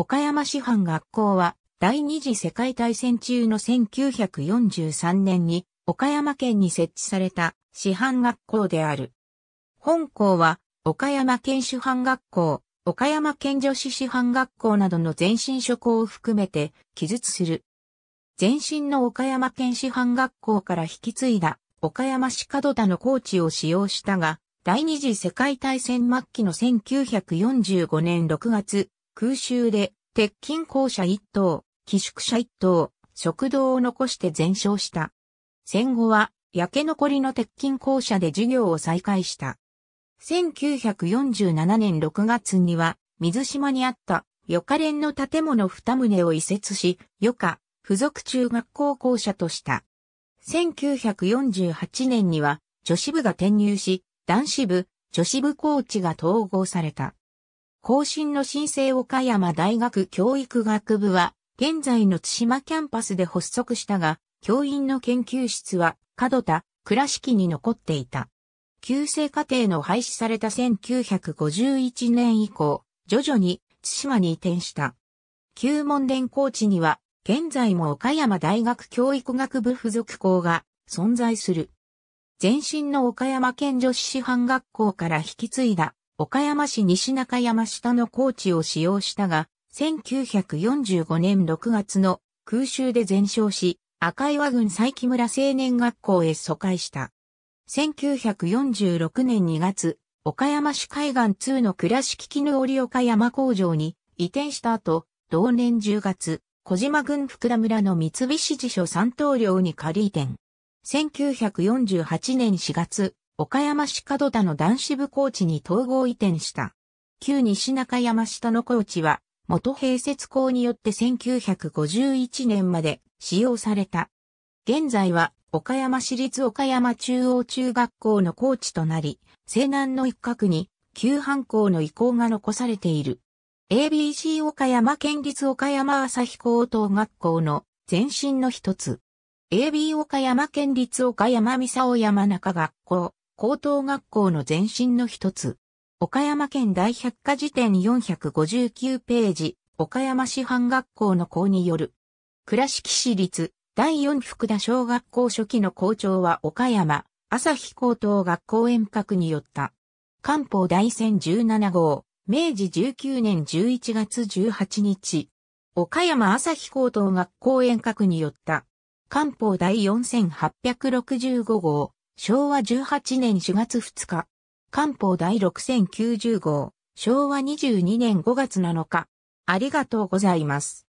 岡山師範学校は、第二次世界大戦中の1943年に、岡山県に設置された師範学校である。本校は、岡山県師範学校、岡山県女子師範学校などの前身諸校を含めて記述する。前身の岡山県師範学校から引き継いだ岡山市門田のー地を使用したが、第二次世界大戦末期の1945年6月空襲で、鉄筋校舎一棟、寄宿舎一棟、食堂を残して全焼した。戦後は、焼け残りの鉄筋校舎で授業を再開した。1947年6月には、水島にあった、予科連の建物二棟を移設し、予科、附属中学校校舎とした。1948年には、女子部が転入し、男子部、女子部コーチが統合された。更新の申請岡山大学教育学部は、現在の津島キャンパスで発足したが、教員の研究室は、角田、倉敷に残っていた。旧制課程の廃止された1951年以降、徐々に津島に移転した。旧門殿高地には、現在も岡山大学教育学部附属校が存在する。前身の岡山県女子師範学校から引き継いだ岡山市西中山下の高地を使用したが、1945年6月の空襲で全焼し、赤岩郡佐伯村青年学校へ疎開した。1946年2月、岡山市海岸2の倉敷絹織岡山工場に移転した後、同年10月、小島郡福田村の三菱地所三等領に仮移転。1948年4月、岡山市門田の男子部高チに統合移転した。旧西中山下の高チは、元併設校によって1951年まで使用された。現在は、岡山市立岡山中央中学校の高チとなり、西南の一角に、旧藩校の遺構が残されている。ABC 岡山県立岡山朝日高等学校の前身の一つ。AB 岡山県立岡山三沢山中学校。高等学校の前身の一つ。岡山県大百科事典459ページ、岡山市藩学校の校による。倉敷市立第四福田小学校初期の校長は岡山、朝日高等学校遠隔によった。官報大戦17号、明治19年11月18日。岡山朝日高等学校遠隔によった。官報第4865号、昭和18年4月2日、官報第6090号、昭和22年5月7日、ありがとうございます。